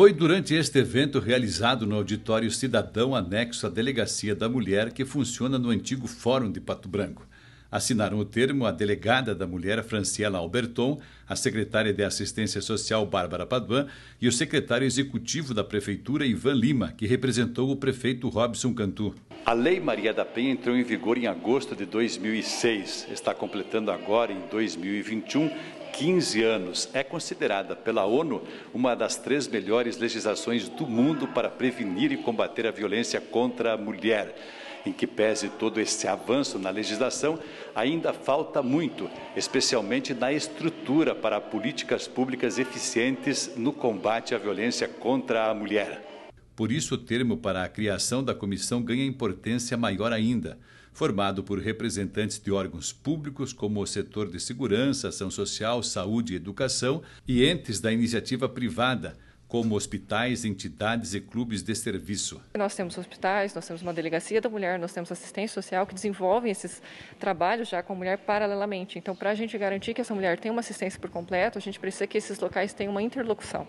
Foi durante este evento realizado no Auditório Cidadão anexo à Delegacia da Mulher, que funciona no antigo Fórum de Pato Branco. Assinaram o termo a delegada da mulher, Franciela Alberton, a secretária de Assistência Social, Bárbara Paduan, e o secretário executivo da Prefeitura, Ivan Lima, que representou o prefeito Robson Cantu. A Lei Maria da Penha entrou em vigor em agosto de 2006, está completando agora, em 2021, 15 anos. É considerada pela ONU uma das três melhores legislações do mundo para prevenir e combater a violência contra a mulher. Em que pese todo esse avanço na legislação, ainda falta muito, especialmente na estrutura para políticas públicas eficientes no combate à violência contra a mulher. Por isso, o termo para a criação da comissão ganha importância maior ainda formado por representantes de órgãos públicos como o setor de segurança, ação social, saúde e educação e entes da iniciativa privada como hospitais, entidades e clubes de serviço. Nós temos hospitais, nós temos uma delegacia da mulher, nós temos assistência social que desenvolvem esses trabalhos já com a mulher paralelamente. Então, para a gente garantir que essa mulher tenha uma assistência por completo, a gente precisa que esses locais tenham uma interlocução.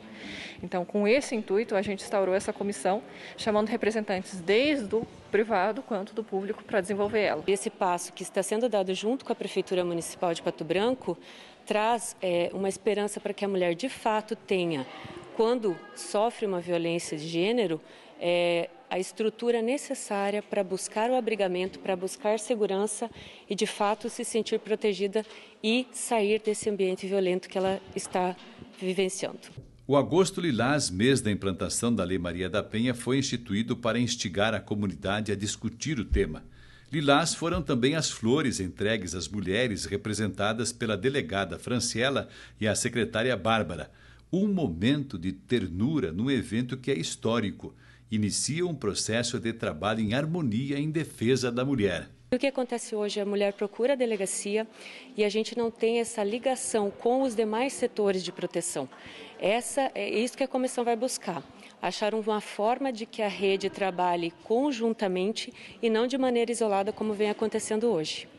Então, com esse intuito, a gente instaurou essa comissão, chamando representantes desde o privado quanto do público para desenvolver ela. Esse passo que está sendo dado junto com a Prefeitura Municipal de Pato Branco traz é, uma esperança para que a mulher de fato tenha quando sofre uma violência de gênero, é, a estrutura necessária para buscar o abrigamento, para buscar segurança e, de fato, se sentir protegida e sair desse ambiente violento que ela está vivenciando. O Agosto Lilás, mês da implantação da Lei Maria da Penha, foi instituído para instigar a comunidade a discutir o tema. Lilás foram também as flores entregues às mulheres representadas pela delegada Franciela e a secretária Bárbara um momento de ternura num evento que é histórico. Inicia um processo de trabalho em harmonia em defesa da mulher. O que acontece hoje a mulher procura a delegacia e a gente não tem essa ligação com os demais setores de proteção. Essa é, é isso que a comissão vai buscar. Achar uma forma de que a rede trabalhe conjuntamente e não de maneira isolada como vem acontecendo hoje.